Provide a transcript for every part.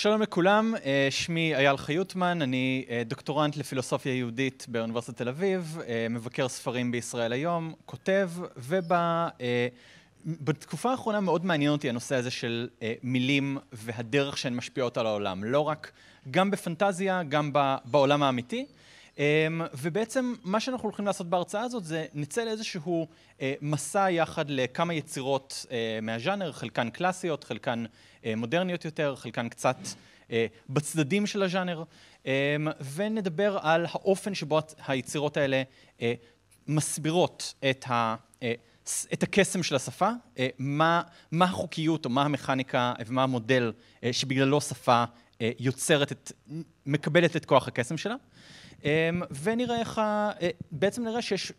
שלום לכולם, אה, שמי אייל חיותמן, אני אה, דוקטורנט לפילוסופיה יהודית באוניברסיטת תל אביב, אה, מבקר ספרים בישראל היום, כותב, ובתקופה האחרונה מאוד מעניין אותי הנושא הזה של מילים והדרך שהן משפיעות על העולם, לא רק, גם בפנטזיה, גם בעולם האמיתי. אמ, ובעצם מה שאנחנו הולכים לעשות בהרצאה הזאת זה נצא לאיזשהו אה, מסע יחד לכמה יצירות אה, מהז'אנר, חלקן קלאסיות, חלקן אה, מודרניות יותר, חלקן קצת... בצדדים של הז'אנר, אמ, ונדבר על האופן שבו היצירות האלה מסבירות את, ה, את הקסם של השפה, מה, מה החוקיות או מה המכניקה ומה המודל שבגללו שפה יוצרת את, מקבלת את כוח הקסם שלה. אמ, ונראה איך, אה, בעצם נראה שיש,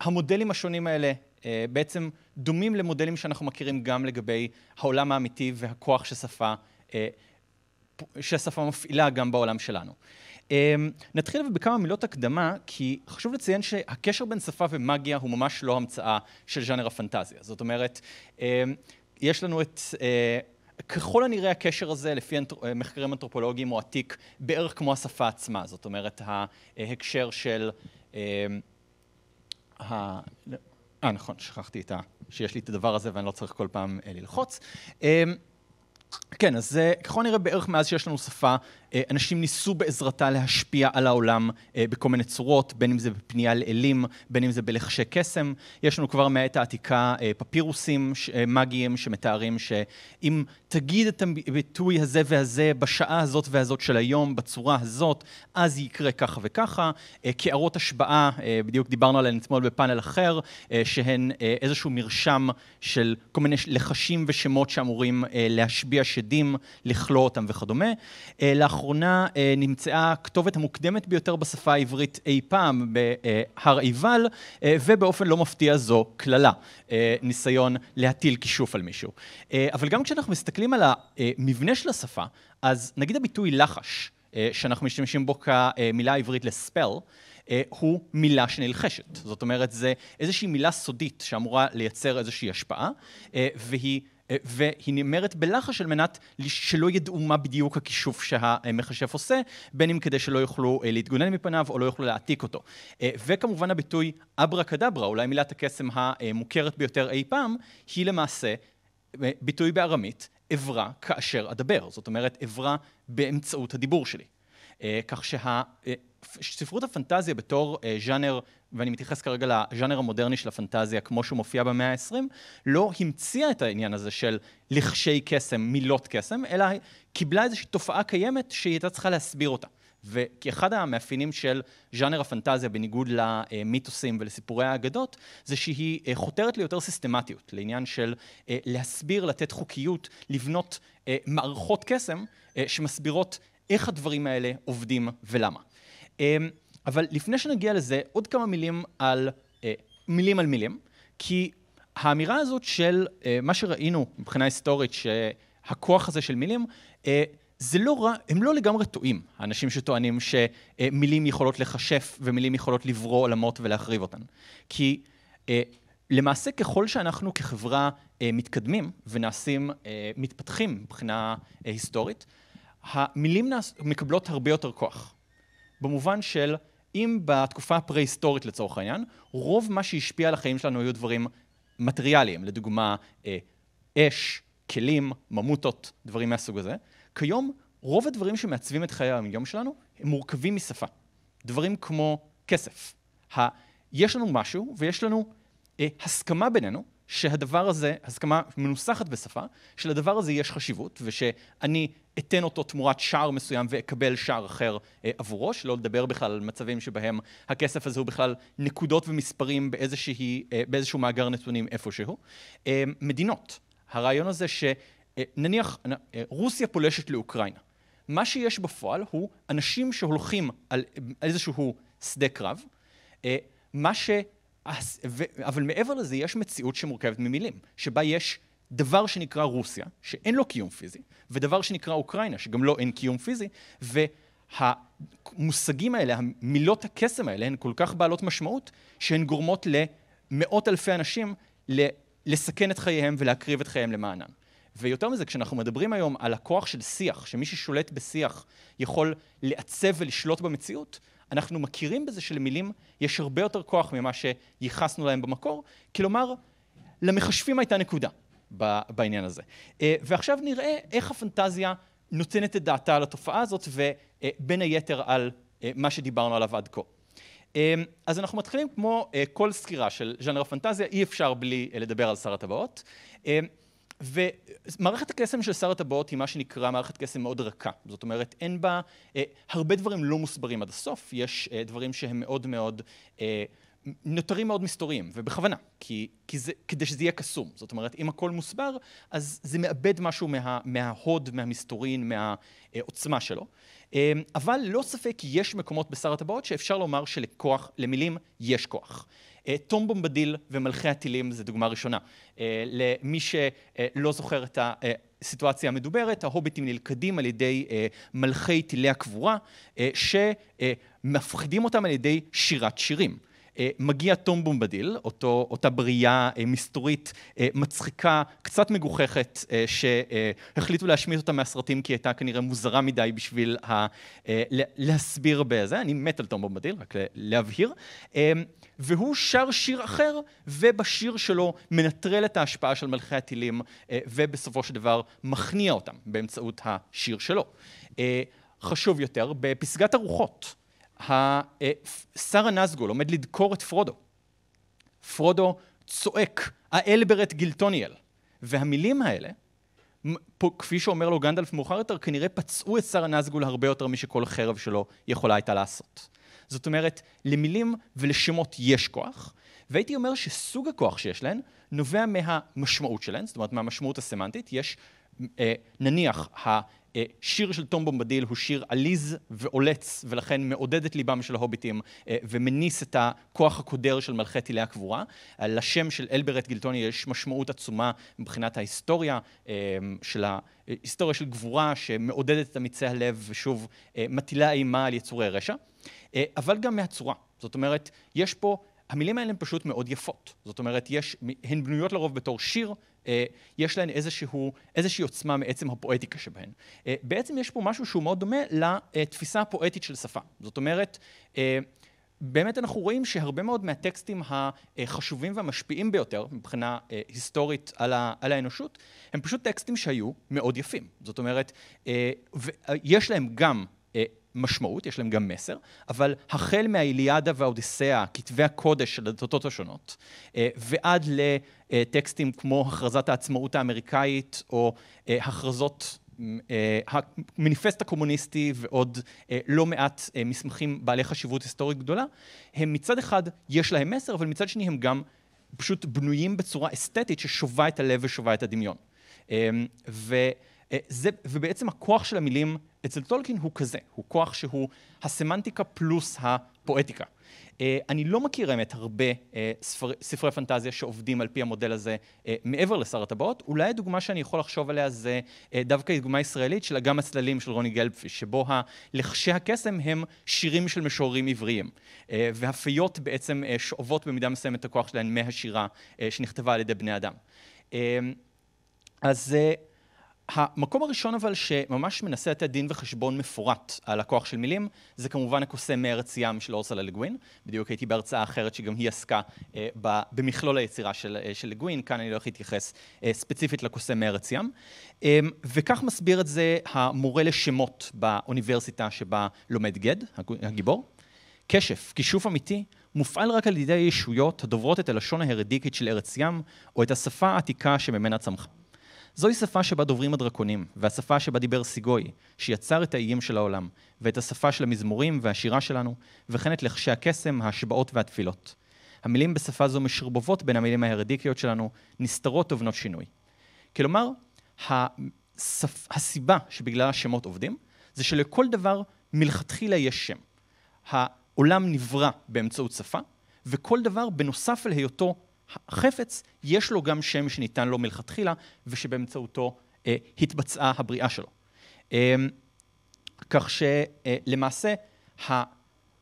המודלים השונים האלה אה, בעצם דומים למודלים שאנחנו מכירים גם לגבי העולם האמיתי והכוח ששפה, אה, שהשפה מפעילה גם בעולם שלנו. אמ, נתחיל בכמה מילות הקדמה, כי חשוב לציין שהקשר בין שפה ומאגיה הוא ממש לא המצאה של ז'אנר הפנטזיה. זאת אומרת, אמ, יש לנו את ככל הנראה הקשר הזה, לפי אה, מחקרים אנתרופולוגיים, הוא עתיק בערך כמו השפה עצמה. זאת אומרת, ההקשר של... אה, אה נכון, שכחתי את ה... שיש לי את הדבר הזה ואני לא צריך כל פעם אה, ללחוץ. אמ, כן, אז ככל הנראה בערך מאז שיש לנו שפה אה, אנשים ניסו בעזרתה להשפיע על העולם אה, בכל מיני צורות, בין אם זה בפנייה לאלים, בין אם זה בלחשי קסם. יש לנו כבר מהעת העתיקה אה, פפירוסים מאגיים שמתארים שאם תגיד את הביטוי הזה והזה בשעה הזאת והזאת של היום, בצורה הזאת, אז יקרה ככה וככה. קערות השבעה, בדיוק דיברנו עליהן אתמול בפאנל אחר, שהן איזשהו מרשם של כל מיני לחשים ושמות שאמורים להשביע שדים, לכלוא אותם וכדומה. לאחרונה אה, נמצאה הכתובת המוקדמת ביותר בשפה העברית אי פעם בהר עיבל, אה, ובאופן לא מפתיע זו קללה, אה, ניסיון להטיל כישוף על מישהו. אה, אבל גם כשאנחנו מסתכלים על המבנה של השפה, אז נגיד הביטוי לחש, אה, שאנחנו משתמשים בו כמילה העברית לספל, אה, הוא מילה שנלחשת. זאת אומרת, זה איזושהי מילה סודית שאמורה לייצר איזושהי השפעה, אה, והיא... אה, והיא נאמרת בלחש על מנת שלא ידעו מה בדיוק הכישוף שהמכשף עושה, בין אם כדי שלא יוכלו אה, להתגונן מפניו או לא יוכלו להעתיק אותו. אה, וכמובן הביטוי אברה כדברה, אולי מילת הקסם המוכרת ביותר אי פעם, היא למעשה ביטוי בארמית, אברה כאשר אדבר. זאת אומרת, אברה באמצעות הדיבור שלי. כך שה... ספרות הפנטזיה בתור אה, ז'אנר, ואני מתייחס כרגע לז'אנר המודרני של הפנטזיה, כמו שהוא מופיע במאה ה-20, לא המציאה את העניין הזה של לחשי קסם, מילות קסם, אלא קיבלה איזושהי תופעה קיימת שהיא הייתה צריכה להסביר אותה. וכאחד המאפיינים של ז'אנר הפנטזיה, בניגוד למיתוסים ולסיפורי האגדות, זה שהיא אה, חותרת ליותר סיסטמטיות, לעניין של אה, להסביר, לתת חוקיות, לבנות אה, מערכות קסם שמסבירות איך הדברים האלה עובדים ולמה. אמ, אבל לפני שנגיע לזה, עוד כמה מילים על אה, מילים על מילים, כי האמירה הזאת של אה, מה שראינו מבחינה היסטורית, שהכוח הזה של מילים, אה, זה לא רע, הם לא לגמרי טועים, האנשים שטוענים שמילים יכולות לכשף ומילים יכולות לברוא עולמות ולהחריב אותן. כי למעשה ככל שאנחנו כחברה מתקדמים ונעשים, מתפתחים מבחינה היסטורית, המילים נעש, מקבלות הרבה יותר כוח. במובן של אם בתקופה הפרה-היסטורית לצורך העניין, רוב מה שהשפיע על החיים שלנו היו דברים מטריאליים, לדוגמה אה, אש, כלים, ממוטות, דברים מהסוג הזה, כיום רוב הדברים שמעצבים את חיי היום שלנו הם מורכבים משפה. דברים כמו כסף. ה- יש לנו משהו ויש לנו אה, הסכמה בינינו שהדבר הזה, הסכמה מנוסחת בשפה, שלדבר הזה יש חשיבות, ושאני אתן אותו תמורת שער מסוים ואקבל שער אחר אה, עבורו, שלא לדבר בכלל על מצבים שבהם הכסף הזה הוא בכלל נקודות ומספרים באיזושהי, אה, באיזשהו מאגר נתונים איפשהו. אה, מדינות, הרעיון הזה שנניח אה, אה, רוסיה פולשת לאוקראינה. מה שיש בפועל הוא אנשים שהולכים על אה, איזשהו שדה קרב, אה, מה ש... ו- אבל מעבר לזה, יש מציאות שמורכבת ממילים, שבה יש דבר שנקרא רוסיה, שאין לו קיום פיזי, ודבר שנקרא אוקראינה, שגם לו לא אין קיום פיזי, והמושגים האלה, המילות הקסם האלה, הן כל כך בעלות משמעות, שהן גורמות למאות אלפי אנשים לסכן את חייהם ולהקריב את חייהם למענם. ויותר מזה, כשאנחנו מדברים היום על הכוח של שיח, שמי ששולט בשיח יכול לעצב ולשלוט במציאות, אנחנו מכירים בזה שלמילים יש הרבה יותר כוח ממה שייחסנו להם במקור, כלומר, למחשבים הייתה נקודה בעניין הזה. אה, ועכשיו נראה איך הפנטזיה נותנת את דעתה על התופעה הזאת, ובין היתר על אה, מה שדיברנו עליו עד כה. אה, אז אנחנו מתחילים כמו כל סקירה של ז'אנר הפנטזיה, אי אפשר בלי לדבר על שר הטבעות. ומערכת הקסם של שר הטבעות היא מה שנקרא מערכת קסם מאוד רכה. זאת אומרת, אין בה, אה, הרבה דברים לא מוסברים עד הסוף, יש אה, דברים שהם מאוד מאוד... אה, נותרים מאוד מסתוריים, ובכוונה, כי, כי זה, כדי שזה יהיה קסום. זאת אומרת, אם הכל מוסבר, אז זה מאבד משהו מה, מההוד, מהמסתורין, מהעוצמה אה, שלו. אה, אבל לא ספק יש מקומות בשר הטבעות שאפשר לומר שלכוח, למילים יש כוח. אה, טום בומבדיל ומלכי הטילים זה דוגמה ראשונה. אה, למי שלא זוכר את ה... הסיטואציה המדוברת, ההוביטים נלכדים על ידי אה, מלכי טילי הקבורה, אה, שמפחידים אותם על ידי שירת שירים. אה, מגיע תום בומבדיל, אותו, אותה בריאה אה, מסתורית, אה, מצחיקה, קצת מגוחכת, שהחליטו להשמיט אותה מהסרטים כי היא הייתה כנראה מוזרה מדי בשביל ה, להסביר בזה. אני מת על תום בומבדיל, רק להבהיר. והוא שר שיר אחר, ובשיר שלו מנטרל את ההשפעה של מלכי הטילים, ובסופו של דבר מכניע אותם באמצעות השיר שלו. חשוב יותר, בפסגת הרוחות. אה, שר הנזגול עומד לדקור את פרודו. פרודו צועק, האלברט גילטוניאל. והמילים האלה, פה, כפי שאומר לו גנדלף מאוחר יותר, כנראה פצעו את שר הנזגול הרבה יותר משכל חרב שלו יכולה הייתה לעשות. זאת אומרת, למילים ולשמות יש כוח, והייתי אומר שסוג הכוח שיש להן נובע מהמשמעות שלהן, זאת אומרת מהמשמעות הסמנטית. יש אה, נניח, השיר של תום בומבדיל הוא שיר עליז ועולץ, ולכן מעודד את ליבם של ההוביטים אה, ומניס את הכוח הקודר של מלכי טילי הקבורה. לשם של אלברט גילטוני יש משמעות עצומה מבחינת ההיסטוריה אה, של ה... היסטוריה של גבורה שמעודדת את אמיצי הלב ושוב מטילה אימה על יצורי רשע, אבל גם מהצורה. זאת אומרת, יש פה... המילים האלה הן פשוט מאוד יפות. זאת אומרת, יש, הן בנויות לרוב בתור שיר, אה, יש להן איזשהו, איזושהי עוצמה מעצם הפואטיקה שבהן. אה, בעצם יש פה משהו שהוא מאוד דומה לתפיסה הפואטית של שפה. זאת אומרת, אה, באמת אנחנו רואים שהרבה מאוד מהטקסטים החשובים והמשפיעים ביותר מבחינה היסטורית על, האנושות, הם פשוט טקסטים שהיו מאוד יפים. זאת אומרת, יש להם גם משמעות, יש להם גם מסר, אבל החל מהאיליאדה והאודיסאה, כתבי הקודש של הדתות השונות, אה, ועד לטקסטים כמו הכרזת העצמאות האמריקאית, או אה, הכרזות אה, המניפסט הקומוניסטי ועוד לא מעט מסמכים בעלי חשיבות היסטורית גדולה, הם מצד אחד יש להם מסר, אבל מצד שני הם גם פשוט בנויים בצורה אסתטית ששובה את הלב ושובה את הדמיון. ו... אה, זה, ובעצם הכוח של המילים אצל טולקין הוא כזה, הוא כוח שהוא הסמנטיקה פלוס הפואטיקה. אה, אני לא מכיר האמת הרבה אה, ספר, ספרי פנטזיה שעובדים על פי המודל הזה מעבר לשר הטבעות. אולי הדוגמה שאני יכול לחשוב עליה זה דווקא דוגמה ישראלית של אגם הצללים של רוני גלפי, שבו הלחשי הקסם הם שירים של משוררים עבריים. והפיות בעצם שואבות במידה מסוימת את הכוח שלהן מהשירה שנכתבה על ידי בני אדם. אז המקום הראשון אבל שממש מנסה לתת דין וחשבון מפורט על הכוח של מילים, זה כמובן הקוסם מארץ ים של אורסלה לגווין. בדיוק הייתי בהרצאה אחרת שגם היא עסקה אה, ב, במכלול היצירה של, אה, של לגווין, כאן אני לא הולך להתייחס אה, ספציפית לקוסם מארץ ים. אה, וכך מסביר את זה המורה לשמות באוניברסיטה שבה לומד גד, הגיבור. קשף, כישוף אמיתי, מופעל רק על ידי ישויות הדוברות את הלשון ההרדיקית של ארץ ים, או את השפה העתיקה שממנה צמחה. זוהי שפה שבה דוברים הדרקונים, והשפה שבה דיבר סיגוי, שיצר את האיים של העולם, ואת השפה של המזמורים והשירה שלנו, וכן את לחשי הקסם, ההשבעות והתפילות. המילים בשפה זו משרבבות בין המילים ההרדיקיות שלנו, נסתרות ובנות שינוי. כלומר, השפ... הסיבה שבגללה השמות עובדים, זה שלכל דבר מלכתחילה יש שם. העולם נברא באמצעות שפה, וכל דבר, בנוסף על היותו החפץ, יש לו גם שם שניתן לו מלכתחילה, ושבאמצעותו אה, התבצעה הבריאה שלו. אמ, אה, כך שלמעשה, אה,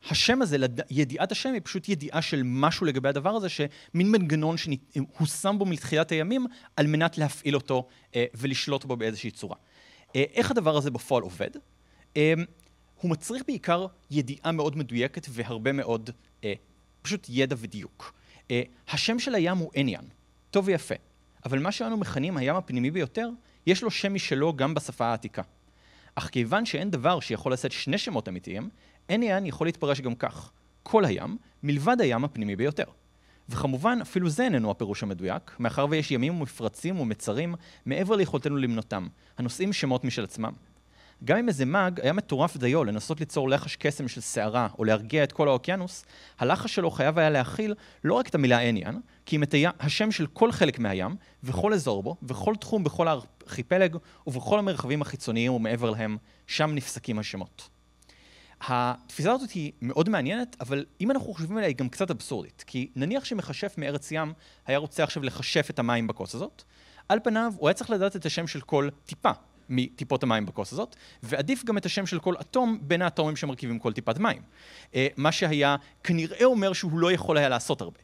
השם הזה, ידיעת השם היא פשוט ידיעה של משהו לגבי הדבר הזה, שמין מנגנון שהושם אה, בו מתחילת הימים, על מנת להפעיל אותו אה, ולשלוט בו באיזושהי צורה. אה, איך הדבר הזה בפועל עובד? אה, הוא מצריך בעיקר ידיעה מאוד מדויקת והרבה מאוד, אה, פשוט ידע ודיוק. אה, השם של הים הוא עניין, טוב ויפה, אבל מה שאנו מכנים הים הפנימי ביותר, יש לו שם משלו גם בשפה העתיקה. אך כיוון שאין דבר שיכול לשאת שני שמות אמיתיים, אין עניין יכול להתפרש גם כך, כל הים, מלבד הים הפנימי ביותר. וכמובן, אפילו זה איננו הפירוש המדויק, מאחר ויש ימים ומפרצים ומצרים מעבר ליכולתנו למנותם, הנושאים שמות משל עצמם. גם אם איזה מאג היה מטורף דיו לנסות ליצור לחש קסם של סערה, או להרגיע את כל האוקיינוס, הלחש שלו חייב היה להכיל לא רק את המילה עניין, כי אם את השם של כל חלק מהים, וכל אזור בו, וכל תחום בכל הארכיפלג, ובכל המרחבים החיצוניים ומעבר להם, שם נפסקים השמות. התפיסה הזאת היא מאוד מעניינת, אבל אם אנחנו חושבים עליה היא גם קצת אבסורדית. כי נניח שמכשף מארץ ים היה רוצה עכשיו לכשף את המים בכוס הזאת, על פניו הוא היה צריך לדעת את השם של כל טיפה, מטיפות המים בכוס הזאת, ועדיף גם את השם של כל אטום בין האטומים שמרכיבים כל טיפת מים. Uh, מה שהיה כנראה אומר שהוא לא יכול היה לעשות הרבה.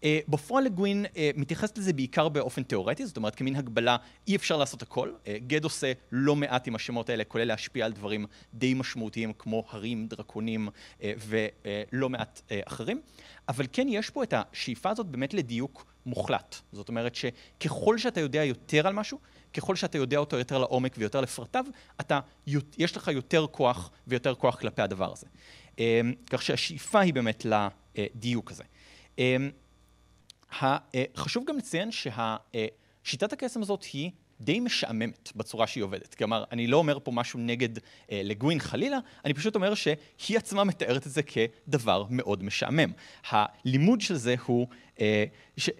Uh, בפועל לגווין uh, מתייחסת לזה בעיקר באופן תיאורטי, זאת אומרת כמין הגבלה, אי אפשר לעשות הכל. Uh, גד עושה לא מעט עם השמות האלה, כולל להשפיע על דברים די משמעותיים כמו הרים, דרקונים uh, ולא uh, מעט uh, אחרים. אבל כן יש פה את השאיפה הזאת באמת לדיוק מוחלט. זאת אומרת שככל שאתה יודע יותר על משהו, ככל שאתה יודע אותו יותר לעומק ויותר לפרטיו, אתה, יש לך יותר כוח ויותר כוח כלפי הדבר הזה. אה, כך שהשאיפה היא באמת לדיוק הזה. אה, אה, חשוב גם לציין ששיטת הקסם הזאת היא די משעממת בצורה שהיא עובדת. כלומר, אני לא אומר פה משהו נגד אה, לגווין חלילה, אני פשוט אומר שהיא עצמה מתארת את זה כדבר מאוד משעמם. הלימוד של זה הוא אה,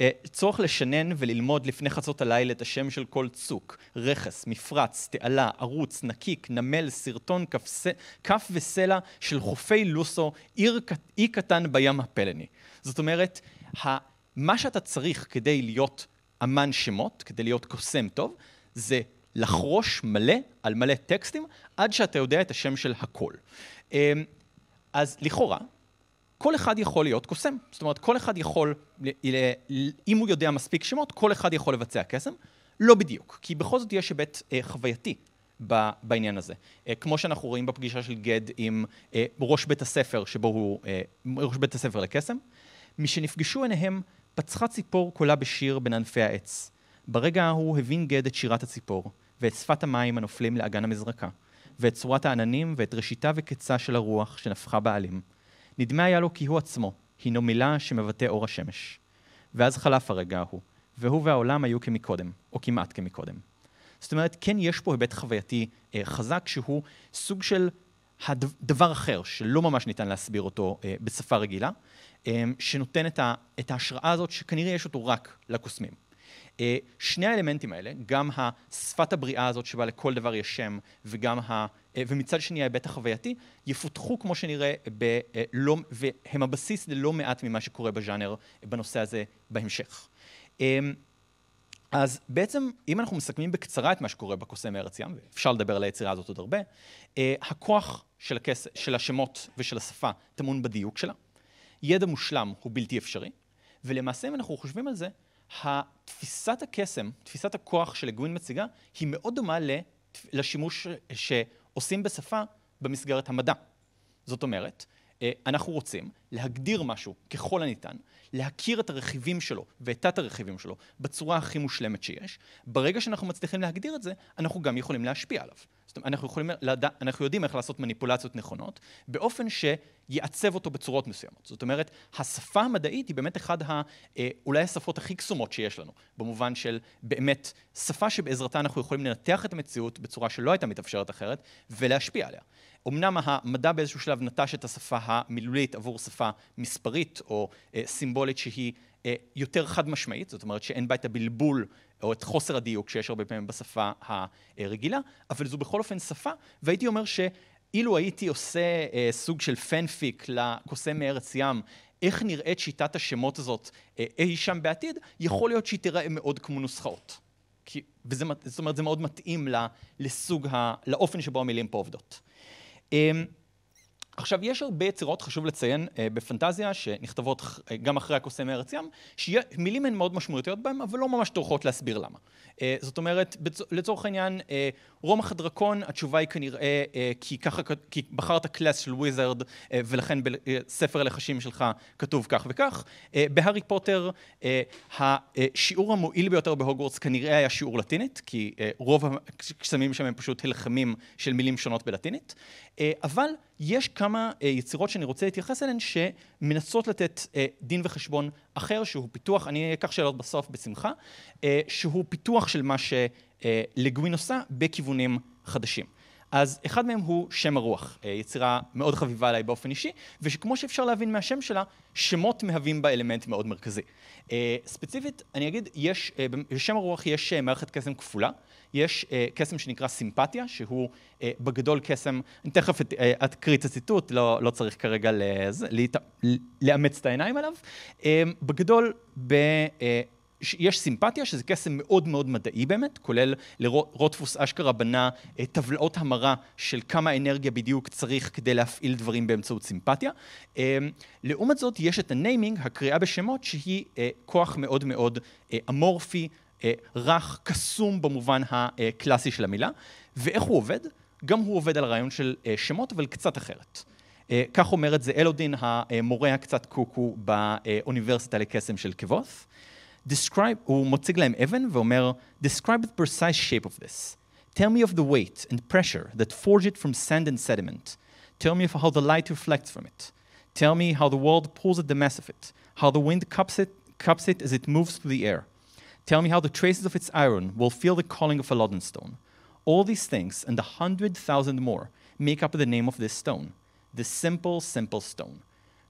אה, צורך לשנן וללמוד לפני חצות הלילה את השם של כל צוק, רכס, מפרץ, תעלה, ערוץ, נקיק, נמל, סרטון, כף וסלע של חופי לוסו, עיר, אי קטן בים הפלני. זאת אומרת, מה שאתה צריך כדי להיות אמן שמות, כדי להיות קוסם טוב, זה לחרוש מלא על מלא טקסטים, עד שאתה יודע את השם של הכל. אמ, אז לכאורה, כל אחד יכול להיות קוסם. זאת אומרת, כל אחד יכול, אם הוא יודע מספיק שמות, כל אחד יכול לבצע קסם. לא בדיוק, כי בכל זאת יש היבט אה, חווייתי בעניין הזה. אה, כמו שאנחנו רואים בפגישה של גד עם אה, ראש בית הספר, שבו הוא, אה, ראש בית הספר לקסם, משנפגשו עיניהם, פצחה ציפור קולה בשיר בין ענפי העץ. ברגע ההוא הבין גד את שירת הציפור, ואת שפת המים הנופלים לאגן המזרקה, ואת צורת העננים, ואת ראשיתה וקצה של הרוח שנפחה בעלים. נדמה היה לו כי הוא עצמו, הינו מילה שמבטא אור השמש. ואז חלף הרגע ההוא, והוא והעולם היו כמקודם, או כמעט כמקודם. זאת אומרת, כן יש פה היבט חווייתי אה, חזק, שהוא סוג של דבר אחר, שלא ממש ניתן להסביר אותו אה, בשפה רגילה, אה, שנותן את, ה, את ההשראה הזאת, שכנראה יש אותו רק לקוסמים. אה, שני האלמנטים האלה, גם השפת הבריאה הזאת שבה לכל דבר יש שם, וגם ה... אה, ומצד שני ההיבט החווייתי, יפותחו כמו שנראה, ב... אה, לא... והם הבסיס ללא מעט ממה שקורה בז'אנר בנושא הזה בהמשך. אמ, אז בעצם, אם אנחנו מסכמים בקצרה את מה שקורה בקוסם ארץ ים, ואפשר לדבר על היצירה הזאת עוד הרבה, הכוח של, הכס, של השמות ושל השפה טמון בדיוק שלה. ידע מושלם הוא בלתי אפשרי, ולמעשה, אם אנחנו חושבים על זה, תפיסת הקסם, תפיסת הכוח שלגווין מציגה, היא מאוד דומה לשימוש שעושים בשפה במסגרת המדע. זאת אומרת, אה, אנחנו רוצים להגדיר משהו ככל הניתן, להכיר את הרכיבים שלו ואת תת-הרכיבים שלו בצורה הכי מושלמת שיש. ברגע שאנחנו מצליחים להגדיר את זה, אנחנו גם יכולים להשפיע עליו. זאת אומרת, אנחנו, יכולים, אנחנו יודעים איך לעשות מניפולציות נכונות, באופן שיעצב אותו בצורות מסוימות. זאת אומרת, השפה המדעית היא באמת אחת ה... אה, אולי השפות הכי קסומות שיש לנו, במובן של באמת שפה שבעזרתה אנחנו יכולים לנתח את המציאות בצורה שלא הייתה מתאפשרת אחרת, ולהשפיע עליה. אמנם המדע באיזשהו שלב נטש את השפה המילולית עבור שפה מספרית או אה, סימבולית שהיא אה, יותר חד משמעית, זאת אומרת שאין בה את הבלבול או את חוסר הדיוק שיש הרבה פעמים בשפה הרגילה, אבל זו בכל אופן שפה, והייתי אומר שאילו הייתי עושה אה, סוג של פנפיק לקוסם מארץ ים, איך נראית שיטת השמות הזאת אה, אי שם בעתיד, יכול להיות שהיא תראה מאוד כמו נוסחאות. כי, וזה, זאת אומרת, זה מאוד מתאים לסוג, ה, לאופן שבו המילים פה עובדות. Eh, עכשיו, יש הרבה יצירות, חשוב לציין, אה, בפנטזיה, שנכתבות אה, גם אחרי הקוסם מארץ ים, שמילים הן מאוד משמעותיות בהן, אבל לא ממש טורחות להסביר למה. אה, זאת אומרת, לצורך העניין, רומח הדרקון, התשובה היא כנראה כי ככה, כי בחרת קלאס של וויזרד, ולכן בספר הלחשים שלך כתוב כך וכך. בהארי פוטר, השיעור המועיל ביותר בהוגוורטס כנראה היה שיעור לטינית, כי רוב הקסמים שם הם פשוט הלחמים של מילים שונות בלטינית, אבל... יש כמה uh, יצירות שאני רוצה להתייחס אליהן שמנסות לתת uh, דין וחשבון אחר, שהוא פיתוח, אני אקח שאלות בסוף בשמחה, uh, שהוא פיתוח של מה שלגווין uh, עושה בכיוונים חדשים. אז אחד מהם הוא שם הרוח, uh, יצירה מאוד חביבה עליי באופן אישי, ושכמו שאפשר להבין מהשם שלה, שמות מהווים בה אלמנט מאוד מרכזי. Uh, ספציפית, אני אגיד, יש, uh, בשם הרוח יש uh, מערכת קסם כפולה, יש אה, קסם שנקרא סימפתיה, שהוא אה, בגדול קסם, אני תכף אה, אקריא את הציטוט, לא, לא צריך כרגע לזה, להת, לאמץ את העיניים עליו. אה, בגדול, ב... אה, יש סימפתיה, שזה קסם מאוד מאוד מדעי באמת, כולל לרוטפוס לרוט, אשכרה בנה אה, טבלאות המרה של כמה אנרגיה בדיוק צריך כדי להפעיל דברים באמצעות סימפתיה. אה, לעומת זאת, יש את הניימינג, הקריאה בשמות, שהיא אה, כוח מאוד מאוד אה, אמורפי. רך, קסום במובן הקלאסי של המילה. ואיך הוא עובד? גם הוא עובד על רעיון של שמות, אבל קצת אחרת. כך אומר את זה אלודין, המורה הקצת קוקו באוניברסיטה לקסם של קבוס. Describe, הוא מציג להם אבן ואומר, Describe the precise shape of this. Tell me of the weight and pressure that forge it from sand and sediment. Tell me of how the light reflects from it. Tell me how the world pulls at the mass of it, how the wind cups it, cups it as it moves through the air, Tell me how the traces of its iron will feel the calling of a lodding stone. All these things and a hundred thousand more make up the name of this stone, the simple, simple stone.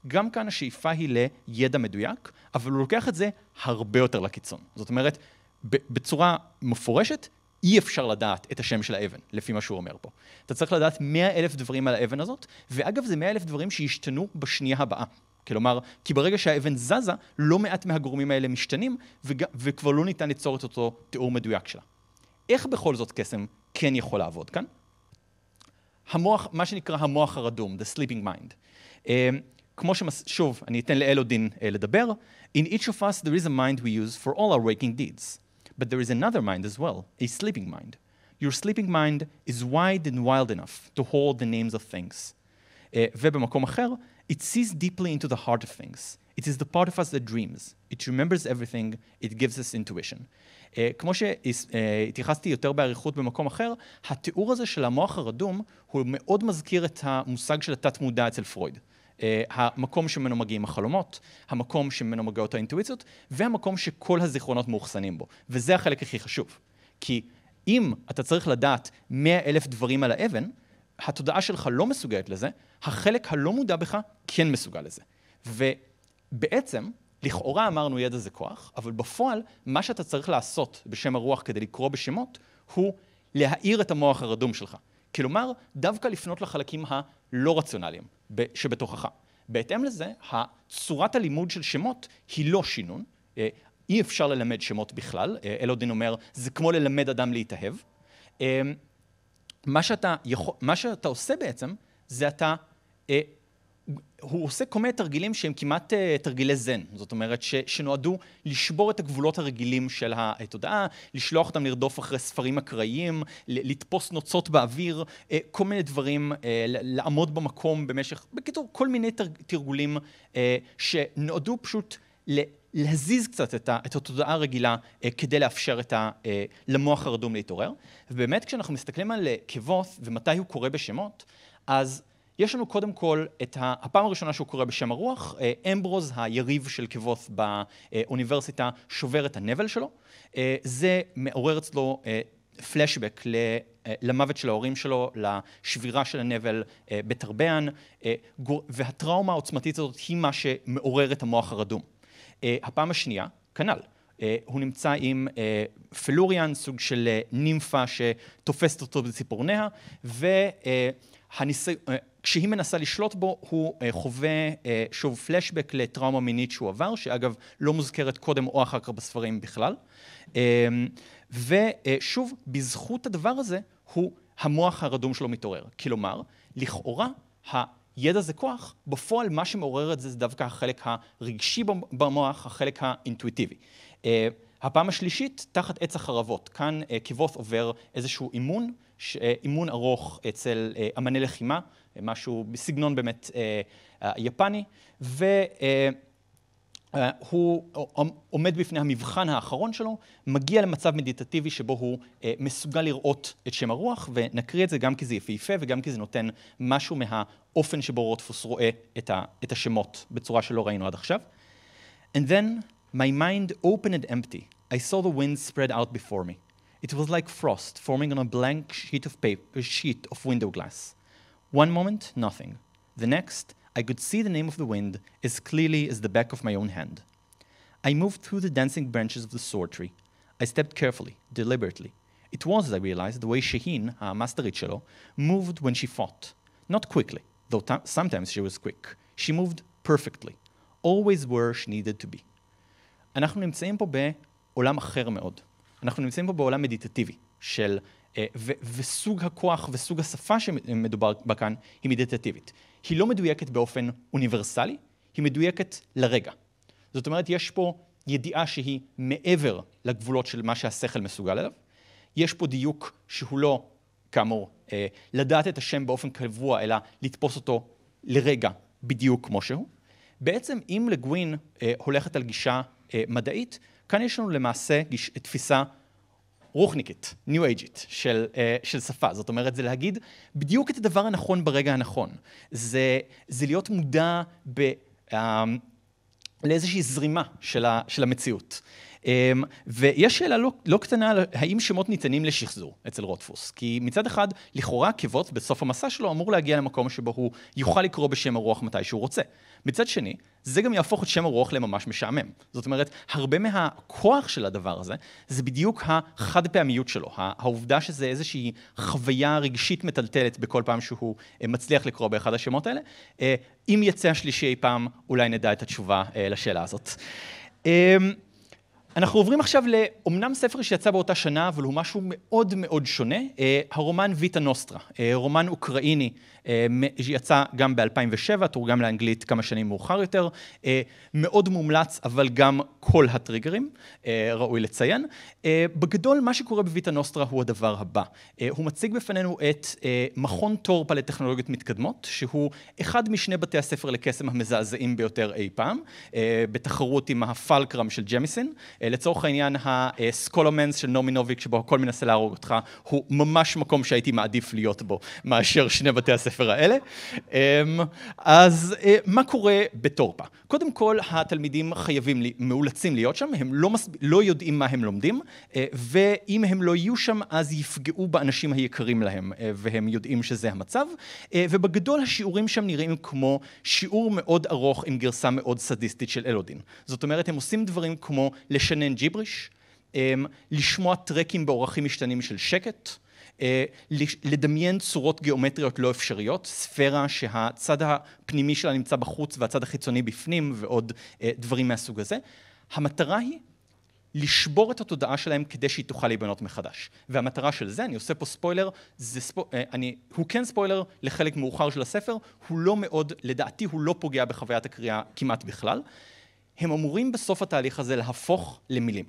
גם כאן השאיפה היא לידע מדויק, אבל הוא לוקח את זה הרבה יותר לקיצון. זאת אומרת, בצורה מפורשת, אי אפשר לדעת את השם של האבן, לפי מה שהוא אומר פה. אתה צריך לדעת מאה אלף דברים על האבן הזאת, ואגב, זה מאה אלף דברים שישתנו בשנייה הבאה. כלומר, כי ברגע שהאבן זזה, לא מעט מהגורמים האלה משתנים, וג... וכבר לא ניתן ליצור את אותו תיאור מדויק שלה. איך בכל זאת קסם כן יכול לעבוד כאן? המוח, מה שנקרא המוח הרדום, the sleeping mind. Uh, כמו שמס... שוב, אני אתן לאלודין uh, לדבר. In each of us there is a mind we use for all our waking deeds. But there is another mind as well, a sleeping mind. Your sleeping mind is wide and wild enough to hold the names of things. Uh, ובמקום אחר, It sees deeply into the heart of things. It is the part of us that dreams. It remembers everything, it gives us intuition. Uh, כמו שהתייחסתי uh, יותר באריכות במקום אחר, התיאור הזה של המוח הרדום הוא מאוד מזכיר את המושג של התת-מודע אצל פרויד. Uh, המקום שממנו מגיעים החלומות, המקום שממנו מגיעות האינטואיציות, והמקום שכל הזיכרונות מאוחסנים בו. וזה החלק הכי חשוב. כי אם אתה צריך לדעת 100 אלף דברים על האבן, התודעה שלך לא מסוגלת לזה, החלק הלא מודע בך כן מסוגל לזה. ובעצם, לכאורה אמרנו ידע זה כוח, אבל בפועל, מה שאתה צריך לעשות בשם הרוח כדי לקרוא בשמות, הוא להאיר את המוח הרדום שלך. כלומר, דווקא לפנות לחלקים הלא רציונליים שבתוכך. בהתאם לזה, צורת הלימוד של שמות היא לא שינון. אה, אי אפשר ללמד שמות בכלל, אה, אלודין אומר, זה כמו ללמד אדם להתאהב. אה, מה שאתה, יכול, מה שאתה עושה בעצם, זה אתה... אה, הוא עושה כל מיני תרגילים שהם כמעט אה, תרגילי זן, זאת אומרת ש, שנועדו לשבור את הגבולות הרגילים של התודעה, לשלוח אותם לרדוף אחרי ספרים אקראיים, לתפוס נוצות באוויר, אה, כל מיני דברים, אה, לעמוד במקום במשך, בקיצור, כל מיני תרגולים אה, שנועדו פשוט להזיז קצת את, את התודעה הרגילה אה, כדי לאפשר את ה, אה, למוח הרדום להתעורר. ובאמת, כשאנחנו מסתכלים על כבוס אה, ומתי הוא קורא בשמות, אז יש לנו קודם כל את הפעם הראשונה שהוא קורא בשם הרוח, אה, אמברוז, היריב של כבוס באוניברסיטה, שובר את הנבל שלו. אה, זה מעורר אצלו... אה, פלשבק ל... אה, למוות של ההורים שלו, לשבירה של הנבל אה, בתרבן, והטראומה העוצמתית הזאת היא מה שמעורר את המוח הרדום. אה, הפעם השנייה, כנ"ל. Uh, הוא נמצא עם uh, פלוריאן, סוג של uh, נימפה שתופסת אותו בציפורניה, וכשהיא uh, uh, מנסה לשלוט בו, הוא uh, חווה uh, שוב פלשבק לטראומה מינית שהוא עבר, שאגב לא מוזכרת קודם או אחר כך בספרים בכלל. Uh, ושוב, uh, בזכות הדבר הזה, הוא, המוח הרדום שלו מתעורר. כלומר, לכאורה, ידע זה כוח, בפועל מה שמעורר את זה זה דווקא החלק הרגשי במוח, החלק האינטואיטיבי. אה, הפעם השלישית, תחת עץ החרבות. כאן אה, קיבוץ עובר איזשהו אימון, אה, אימון ארוך אצל אמני לחימה, משהו בסגנון באמת יפני, ו... אה, הוא אה, עומד בפני המבחן האחרון שלו, מגיע למצב מדיטטיבי שבו הוא uh, מסוגל לראות את שם הרוח, ונקריא את זה גם כי זה יפהפה וגם כי זה נותן משהו מהאופן שבו רוטפוס רואה את השמות בצורה שלא ראינו עד עכשיו. And then my mind opened and empty. I saw the wind spread out before me. It was like frost forming on a blank sheet of, paper, sheet of window glass. One moment, nothing. The next, I could see the name of the wind as clearly as the back of my own hand. I moved through the dancing branches of the sword tree. I stepped carefully, deliberately. It was, as I realized, the way Shaheen, master, שלו, moved when she fought. Not quickly, though sometimes she was quick. She moved perfectly, always where she needed to be. אנחנו נמצאים פה בעולם אחר מאוד. אנחנו נמצאים פה בעולם מדיטטיבי, של, וסוג הכוח וסוג השפה שמדובר בה כאן היא מדיטטיבית. היא לא מדויקת באופן אוניברסלי, היא מדויקת לרגע. זאת אומרת, יש פה ידיעה שהיא מעבר לגבולות של מה שהשכל מסוגל אליו. יש פה דיוק שהוא לא, כאמור, אה, לדעת את השם באופן קבוע, אלא לתפוס אותו לרגע בדיוק כמו שהוא. בעצם, אם לגווין אה, הולכת על גישה אה, מדעית, כאן יש לנו למעשה גיש, תפיסה רוחניקית, ניו אייג'ית, של, uh, של שפה. זאת אומרת, זה להגיד בדיוק את הדבר הנכון ברגע הנכון. זה, זה להיות מודע ב... uh, לאיזושהי זרימה של, ה, של המציאות. אמ, ויש שאלה לא, לא קטנה, האם שמות ניתנים לשחזור אצל רוטפוס? כי מצד אחד, לכאורה עקבות בסוף המסע שלו אמור להגיע למקום שבו הוא יוכל לקרוא בשם הרוח מתי שהוא רוצה. מצד שני, זה גם יהפוך את שם הרוח לממש משעמם. זאת אומרת, הרבה מהכוח של הדבר הזה, זה בדיוק החד פעמיות שלו, העובדה שזה איזושהי חוויה רגשית מטלטלת בכל פעם שהוא אה, מצליח לקרוא באחד השמות האלה. אה, אם יצא השלישי אי פעם, אולי נדע את התשובה אה, לשאלה הזאת. אמ, אנחנו עוברים עכשיו לאומנם ספר שיצא באותה שנה, אבל הוא משהו מאוד מאוד שונה, אה, הרומן ויטה נוסטרה, אה, רומן אוקראיני, אה, שיצא גם ב-2007, תורגם לאנגלית כמה שנים מאוחר יותר, מאוד מומלץ, אבל גם כל הטריגרים, ראוי לציין. בגדול, מה שקורה בויטה נוסטרה הוא הדבר הבא. הוא מציג בפנינו את מכון טורפה לטכנולוגיות מתקדמות, שהוא אחד משני בתי הספר לקסם המזעזעים ביותר אי פעם, בתחרות עם הפלקרם של ג'מיסין. אה, לצורך העניין, הסקולומנס של נורמינוביק, שבו הכל מנסה להרוג אותך, הוא ממש מקום שהייתי מעדיף להיות בו, מאשר שני בתי הספר האלה. אמ, אז אה, מה קורה בתורפה? קודם כל, התלמידים חייבים, מאולצים להיות שם, הם לא, מס... לא יודעים מה הם לומדים, אה, ואם הם לא יהיו שם, אז יפגעו באנשים היקרים להם, והם יודעים שזה המצב. ובגדול השיעורים שם נראים כמו שיעור מאוד ארוך עם גרסה מאוד סדיסטית של אלודין. זאת אומרת, הם עושים דברים כמו לש... לשנן ג'יבריש, אמ, לשמוע טרקים באורחים משתנים של שקט, אה, לדמיין צורות גיאומטריות לא אפשריות, ספירה שהצד הפנימי שלה נמצא בחוץ והצד החיצוני בפנים ועוד אה, דברים מהסוג הזה. המטרה היא לשבור את התודעה שלהם כדי שהיא תוכל להיבנות מחדש. והמטרה של זה, אני עושה פה ספוילר, זה ספו, אה, אני, הוא כן ספוילר לחלק מאוחר של הספר, הוא לא מאוד, לדעתי הוא לא פוגע בחוויית הקריאה כמעט בכלל. הם אמורים בסוף התהליך הזה להפוך למילים.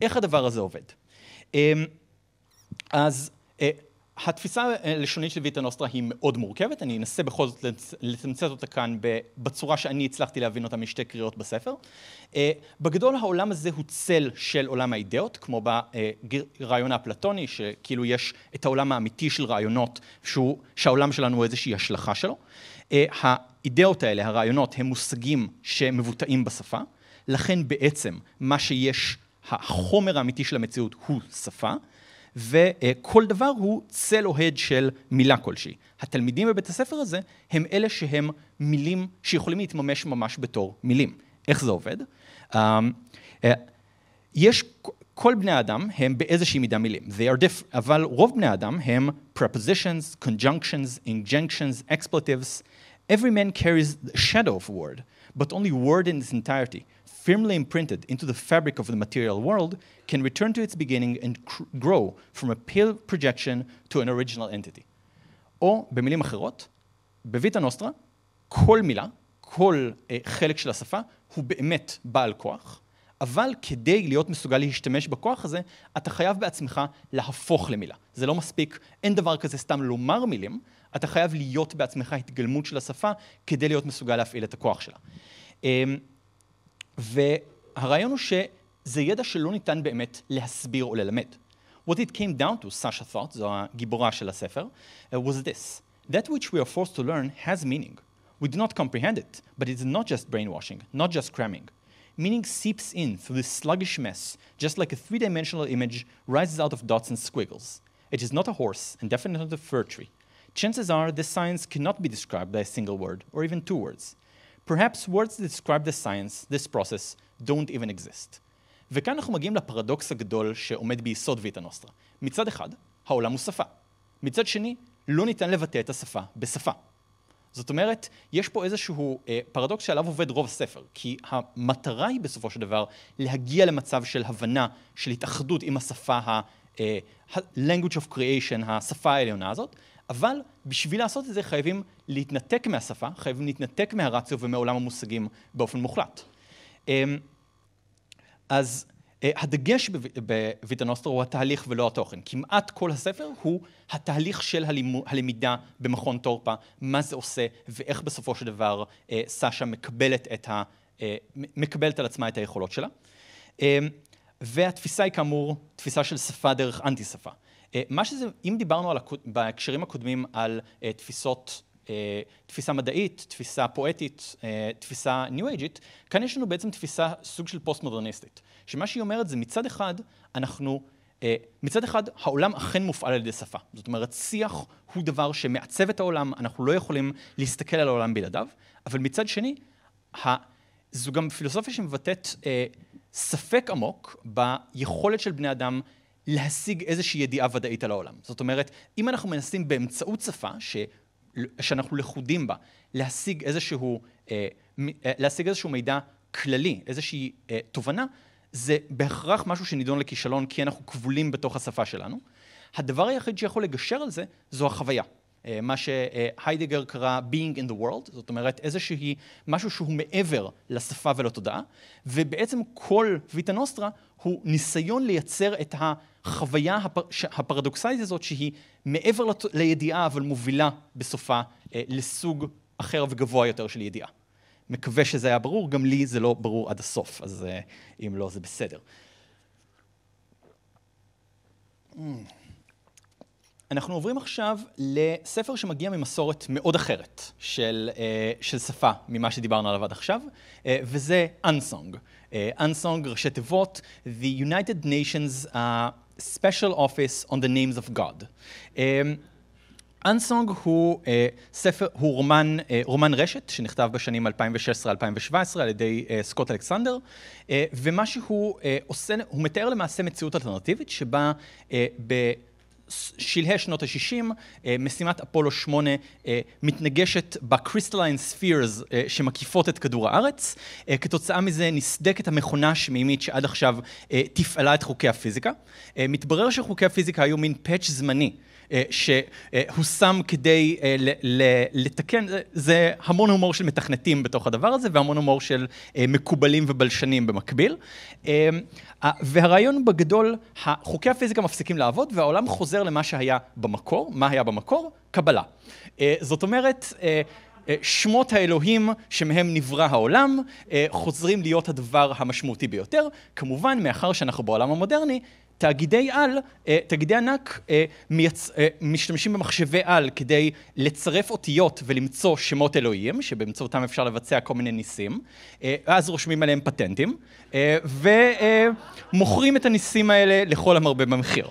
איך הדבר הזה עובד? אמ, אז אה, התפיסה אה, הלשונית של ויטה נוסטרה היא מאוד מורכבת, אני אנסה בכל זאת לתמצת אותה כאן בצורה שאני הצלחתי להבין אותה משתי קריאות בספר. אה, בגדול העולם הזה הוא צל של עולם האידאות, כמו ברעיון האפלטוני, שכאילו יש את העולם האמיתי של רעיונות, שהוא, שהעולם שלנו הוא איזושהי השלכה שלו. האידאות האלה, הרעיונות, הם מושגים שמבוטאים בשפה, לכן בעצם מה שיש, החומר האמיתי של המציאות הוא שפה, וכל דבר הוא צל אוהד של מילה כלשהי. התלמידים בבית הספר הזה הם אלה שהם מילים שיכולים להתממש ממש בתור מילים. איך זה עובד? אמ, אה, יש, כל בני האדם הם באיזושהי מידה מילים, They are different, אבל רוב בני האדם הם prepositions, conjunctions, injunctions, expletives, Every man carries the shadow of word, but only word in its entirety, firmly imprinted into the fabric of the material world, can return to its beginning and grow from a pale projection to an original entity. או במילים אחרות, בויטה נוסטרה, כל מילה, כל אה, חלק של השפה, הוא באמת בעל כוח, אבל כדי להיות מסוגל להשתמש בכוח הזה, אתה חייב בעצמך להפוך למילה. זה לא מספיק, אין דבר כזה סתם לומר מילים, אתה חייב להיות בעצמך התגלמות של השפה כדי להיות מסוגל להפעיל את הכוח שלה. והרעיון הוא שזה ידע שלא ניתן באמת להסביר או ללמד. What it came down to, Sasha thought, זו הגיבורה של הספר, was this. That which we are forced to learn has meaning. We do not comprehend it, but it's not just brainwashing, not just cramming. Meaning seeps in through this sluggish mess, just like a three dimensional image rises out of dots and squiggles. It is not a horse, and definitely not a fir tree. chances are this science cannot be described by a single word or even two words. Perhaps words that describe the science, this process, don't even exist. וכאן אנחנו מגיעים לפרדוקס הגדול שעומד ביסוד ויטה נוסטרה. מצד אחד, העולם הוא שפה. מצד שני, לא ניתן לבטא את השפה בשפה. זאת אומרת, יש פה איזשהו אה, פרדוקס שעליו עובד רוב הספר, כי המטרה היא בסופו של דבר להגיע למצב של הבנה, של התאחדות עם השפה ה... אה, language אה, of creation, השפה העליונה הזאת, אבל בשביל לעשות את זה חייבים להתנתק מהשפה, חייבים להתנתק מהרציו ומעולם המושגים באופן מוחלט. אמ, אז אה, הדגש בוויטנוסטרו הוא התהליך ולא התוכן. כמעט כל הספר הוא התהליך של הלמידה במכון תורפה, מה זה עושה ואיך בסופו של דבר אה, סשה מקבלת, את ה, אה, מקבלת על עצמה את היכולות שלה. אמ, והתפיסה היא כאמור תפיסה של שפה דרך אנטי שפה. אה, מה שזה, אם דיברנו על, בהקשרים הקודמים על אה, תפיסות אה, תפיסה מדעית, תפיסה פואטית, תפיסה ניו אייג'ית, כאן יש לנו בעצם תפיסה סוג של פוסט-מודרניסטית. שמה שהיא אומרת זה מצד אחד, אנחנו, uh, מצד אחד העולם אכן מופעל על ידי שפה. זאת אומרת, שיח הוא דבר שמעצב את העולם, אנחנו לא יכולים להסתכל על העולם בלעדיו, אבל מצד שני, ה- זו גם פילוסופיה שמבטאת uh, ספק עמוק ביכולת של בני אדם להשיג איזושהי ידיעה ודאית על העולם. זאת אומרת, אם אנחנו מנסים באמצעות שפה ש... שאנחנו לכודים בה, להשיג איזשהו, אה, אה, להשיג איזשהו מידע כללי, איזושהי אה, תובנה, זה בהכרח משהו שנידון לכישלון כי אנחנו כבולים בתוך השפה שלנו. הדבר היחיד שיכול לגשר על זה זו החוויה. אה, מה שהיידגר קרא being in the world, זאת אומרת איזשהי, משהו שהוא מעבר לשפה ולתודעה, ובעצם כל ויטה נוסטרה הוא ניסיון לייצר את החוויה הפר, הפרדוקסלית הזאת שהיא מעבר לת, לידיעה אבל מובילה בסופה אה, לסוג אחר וגבוה יותר של ידיעה. מקווה שזה היה ברור, גם לי זה לא ברור עד הסוף, אז אה, אם לא זה בסדר. Mm. אנחנו עוברים עכשיו לספר שמגיע ממסורת מאוד אחרת של, uh, של שפה ממה שדיברנו עליו עד עכשיו, uh, וזה אנסונג. אנסונג, uh, ראשי תיבות, The United Nations uh, Special Office on the Names of God. אנסונג אה, הוא uh, ספר, הוא רומן, uh, רומן רשת שנכתב בשנים 2016-2017 על ידי uh, סקוט אלכסנדר, uh, ומה שהוא uh, עושה, הוא מתאר למעשה מציאות אלטרנטיבית שבה uh, שלהי שנות ה-60, אה, משימת אפולו 8 אה, מתנגשת בקריסטליין ספירס אה, שמקיפות את כדור הארץ. כתוצאה מזה נסדקת המכונה השמימית שעד עכשיו תפעלה את חוקי הפיזיקה. מתברר שחוקי הפיזיקה היו מין פאץ' זמני. אה, שהושם אה, כדי אה, לתקן, זה המון הומור של מתכנתים בתוך הדבר הזה, והמון הומור של מקובלים ובלשנים במקביל. והרעיון בגדול, חוקי הפיזיקה מפסיקים לעבוד, והעולם חוזר למה שהיה במקור. מה היה במקור? קבלה. זאת אומרת, שמות האלוהים שמהם נברא העולם, חוזרים להיות הדבר המשמעותי ביותר. כמובן, מאחר שאנחנו בעולם המודרני, תאגידי על, אה, תאגידי ענק, אה, מייצ... אה, משתמשים במחשבי על כדי לצרף אותיות ולמצוא שמות אלוהים, שבאמצעותם אפשר לבצע כל מיני ניסים, ואז רושמים עליהם פטנטים, ומוכרים את הניסים האלה לכל המרבה במחיר.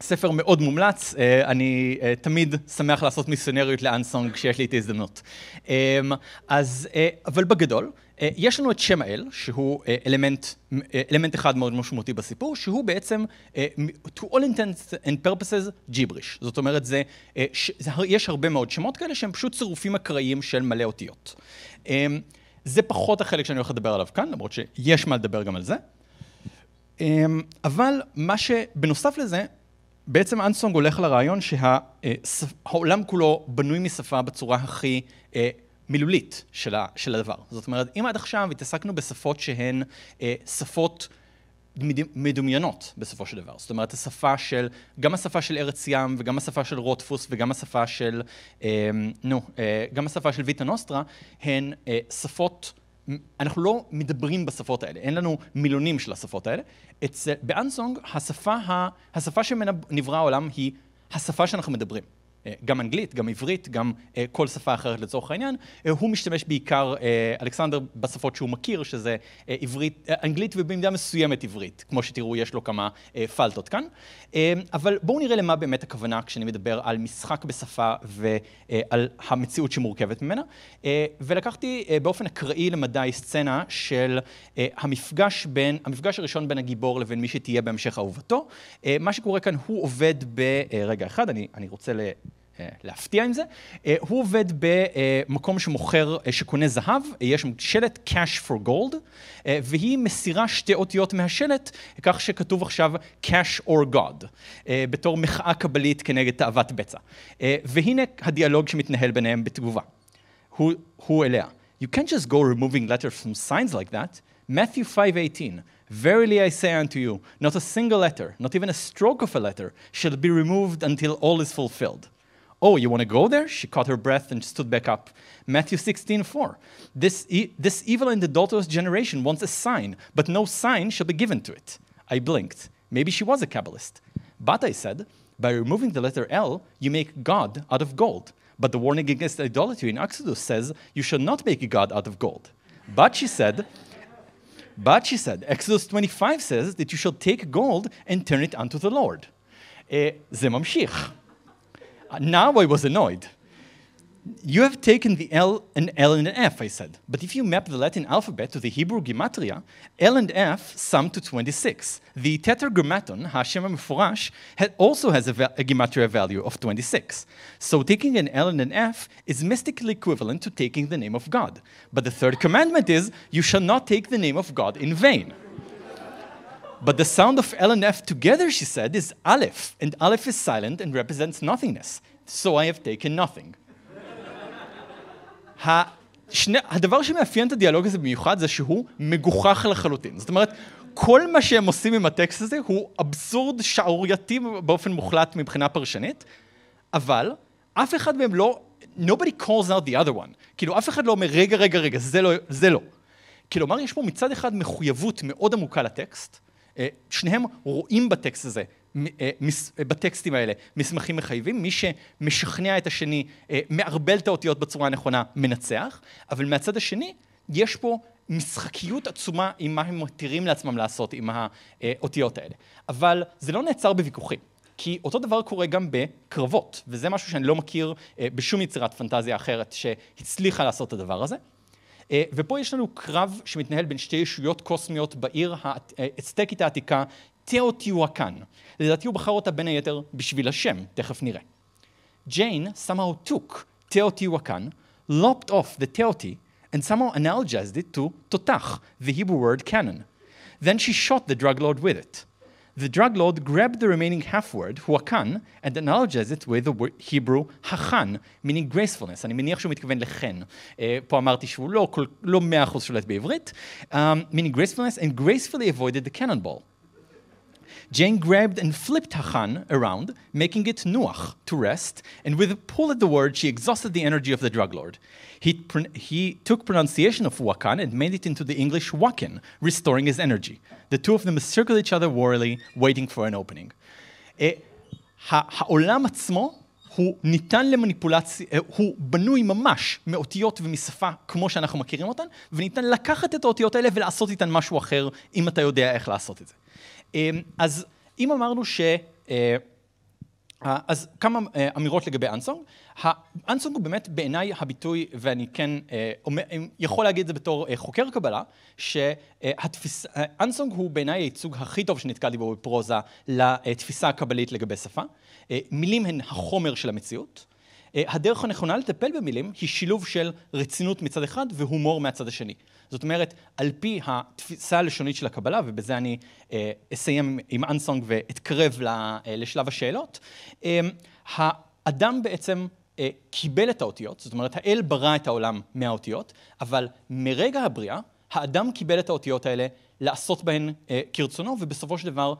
ספר מאוד מומלץ, אה, אני אה, תמיד שמח לעשות מיסיונריות לאנסונג כשיש לי את ההזדמנות. אמ, אז, אה, אבל בגדול, יש לנו את שם האל, שהוא אלמנט, אלמנט אחד מאוד משמעותי בסיפור, שהוא בעצם, to all intents and purposes, gibberish. זאת אומרת, זה, יש הרבה מאוד שמות כאלה שהם פשוט צירופים אקראיים של מלא אותיות. אמ, זה פחות החלק שאני הולך לדבר עליו כאן, למרות שיש מה לדבר גם על זה. אמ, אבל מה שבנוסף לזה, בעצם אנסונג הולך לרעיון שהעולם אה, כולו בנוי משפה בצורה הכי אה, מילולית של, ה, של הדבר. זאת אומרת, אם עד עכשיו התעסקנו בשפות שהן אה, שפות מדומיינות בסופו של דבר. זאת אומרת, השפה של, גם השפה של ארץ ים, וגם השפה של רוטפוס, וגם השפה של, אה, נו, אה, גם השפה של ויטה נוסטרה, הן אה, שפות אנחנו לא מדברים בשפות האלה, אין לנו מילונים של השפות האלה. אצל, באנסונג, השפה, ה, השפה שמנברא העולם היא השפה שאנחנו מדברים. אה, גם אנגלית, גם עברית, גם אה, כל שפה אחרת לצורך העניין. אה, הוא משתמש בעיקר, אלכסנדר, בשפות שהוא מכיר, שזה עברית, אנגלית ובמידה מסוימת עברית. כמו שתראו, יש לו כמה פלטות כאן. אבל בואו נראה למה באמת הכוונה כשאני מדבר על משחק בשפה ועל המציאות שמורכבת ממנה. ולקחתי באופן אקראי למדי סצנה של המפגש בין, המפגש הראשון בין הגיבור לבין מי שתהיה בהמשך אהובתו. מה שקורה כאן, הוא עובד ב... רגע אחד, אני, אני רוצה ל... להפתיע עם זה. הוא עובד במקום שמוכר, שקונה זהב, יש שם שלט cash for gold, והיא מסירה שתי אותיות מהשלט, כך שכתוב עכשיו cash or god, בתור מחאה קבלית כנגד תאוות בצע. והנה הדיאלוג שמתנהל ביניהם בתגובה. הוא, הוא אליה. You can't just go removing letters from signs like that. Matthew 5:18. Verily I say unto you, not a single letter, not even a stroke of a letter, shall be removed until all is fulfilled. Oh, you want to go there? She caught her breath and stood back up. Matthew 16, 4. This, e this evil and adulterous generation wants a sign, but no sign shall be given to it. I blinked. Maybe she was a Kabbalist. But I said, by removing the letter L, you make God out of gold. But the warning against idolatry in Exodus says, you shall not make a God out of gold. But she said, but she said, Exodus 25 says that you shall take gold and turn it unto the Lord. זה eh, now I was annoyed. You have taken the L and L and F, I said. But if you map the Latin alphabet to the Hebrew gematria, L and F sum to 26. The tetragrammaton, Hashem HaMeforash, also has a, a gematria value of 26. So taking an L and an F is mystically equivalent to taking the name of God. But the third commandment is, you shall not take the name of God in vain. But the sound of L and F together, she said, is Aleph, and Aleph is silent and represents nothingness. So I have taken nothing. שני, הדבר שמאפיין את הדיאלוג הזה במיוחד זה שהוא מגוחך לחלוטין. זאת אומרת, כל מה שהם עושים עם הטקסט הזה הוא אבסורד שערורייתי באופן מוחלט מבחינה פרשנית, אבל אף אחד מהם לא, nobody calls out the other one. כאילו, אף אחד לא אומר, רגע, רגע, רגע, זה לא, זה לא. כלומר, יש פה מצד אחד מחויבות מאוד עמוקה לטקסט, אה, שניהם רואים בטקסט הזה אה, אה, בטקסטים האלה, מסמכים מחייבים, מי שמשכנע את השני, מערבל את האותיות בצורה הנכונה, מנצח, אבל מהצד השני, יש פה משחקיות עצומה עם מה הם מתירים לעצמם לעשות עם האותיות האלה. אבל זה לא נעצר בוויכוחים. כי אותו דבר קורה גם בקרבות, וזה משהו שאני לא מכיר בשום יצירת פנטזיה אחרת שהצליחה לעשות את הדבר הזה. ופה יש לנו קרב שמתנהל בין שתי ישויות קוסמיות בעיר האצטקית העתיקה, תיאוטיואקן. לדעתי הוא בחר אותה בין היתר בשביל השם, תכף נראה. Jane somehow took Teotihuacan, lopped off the Teoti, and somehow analogized it to תותח, the Hebrew word canon. Then she shot the drug lord with it. the drug lord grabbed the remaining half word, huakan, and analogized it with the Hebrew החן, meaning gracefulness. אני מניח שהוא מתכוון לחן. פה אמרתי שהוא לא, כל, לא שולט בעברית. meaning gracefulness, and gracefully avoided the cannonball. Jane grabbed and flipped Hachan around, making it Nuach, to rest, and with a pull at the word, she exhausted the energy of the drug lord. He, he took pronunciation of Wakan and made it into the English Wakan, restoring his energy. The two of them circled each other warily, waiting for an opening. העולם עצמו הוא ניתן למניפולציה, הוא בנוי ממש מאותיות ומשפה כמו שאנחנו מכירים אותן, וניתן לקחת את האותיות האלה ולעשות איתן משהו אחר, אם אתה יודע איך לעשות את זה. אמ, אז אם אמרנו ש... אה, אז כמה אה, אמירות לגבי אנסונג. האנסונג הוא באמת בעיניי הביטוי, ואני כן אה, יכול להגיד את זה בתור חוקר קבלה, שאנסונג הוא בעיניי הייצוג הכי טוב שנתקלתי בו בפרוזה לתפיסה הקבלית לגבי שפה. מילים הן החומר של המציאות. אה, הדרך הנכונה לטפל במילים היא שילוב של רצינות מצד אחד והומור מהצד השני. זאת אומרת, על פי התפיסה הלשונית של הקבלה, ובזה אני אה, אסיים עם אנסונג ואתקרב ל, אה, לשלב השאלות, אה, האדם בעצם אה, קיבל את האותיות, זאת אומרת, האל ברא את העולם מהאותיות, אבל מרגע הבריאה, האדם קיבל את האותיות האלה לעשות בהן אה, כרצונו, ובסופו של דבר,